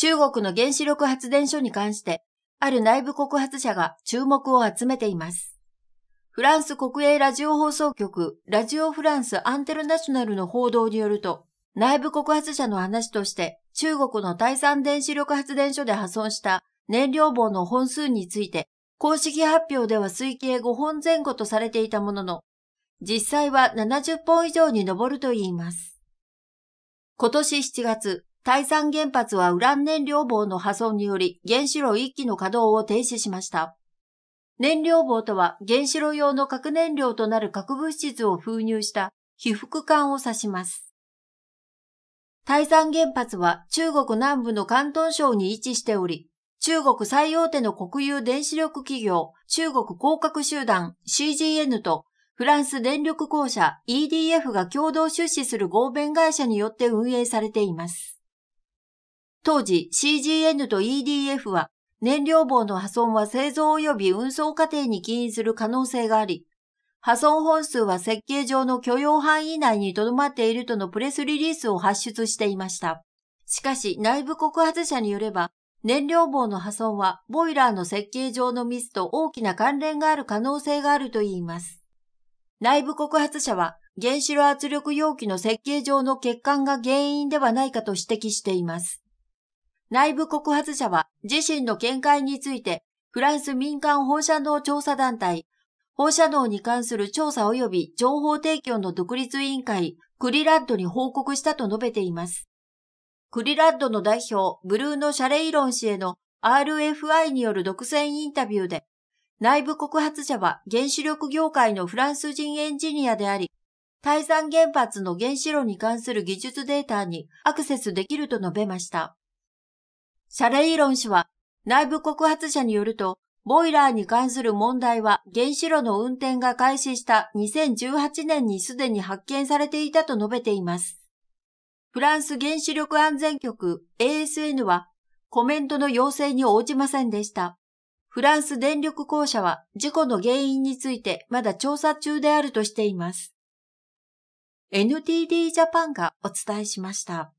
中国の原子力発電所に関して、ある内部告発者が注目を集めています。フランス国営ラジオ放送局、ラジオフランスアンテルナショナルの報道によると、内部告発者の話として、中国の第三原子力発電所で破損した燃料棒の本数について、公式発表では推計5本前後とされていたものの、実際は70本以上に上るといいます。今年7月、台山原発はウラン燃料棒の破損により原子炉1基の稼働を停止しました。燃料棒とは原子炉用の核燃料となる核物質を封入した被覆管を指します。台山原発は中国南部の広東省に位置しており、中国最大手の国有電子力企業、中国広角集団 CGN とフランス電力公社 EDF が共同出資する合弁会社によって運営されています。当時 CGN と EDF は燃料棒の破損は製造及び運送過程に起因する可能性があり、破損本数は設計上の許容範囲内に留まっているとのプレスリリースを発出していました。しかし内部告発者によれば、燃料棒の破損はボイラーの設計上のミスと大きな関連がある可能性があるといいます。内部告発者は原子炉圧力容器の設計上の欠陥が原因ではないかと指摘しています。内部告発者は自身の見解について、フランス民間放射能調査団体、放射能に関する調査及び情報提供の独立委員会、クリラッドに報告したと述べています。クリラッドの代表、ブルーノ・シャレイロン氏への RFI による独占インタビューで、内部告発者は原子力業界のフランス人エンジニアであり、対山原発の原子炉に関する技術データにアクセスできると述べました。シャレイロン氏は内部告発者によると、ボイラーに関する問題は原子炉の運転が開始した2018年にすでに発見されていたと述べています。フランス原子力安全局 ASN はコメントの要請に応じませんでした。フランス電力公社は事故の原因についてまだ調査中であるとしています。NTD ジャパンがお伝えしました。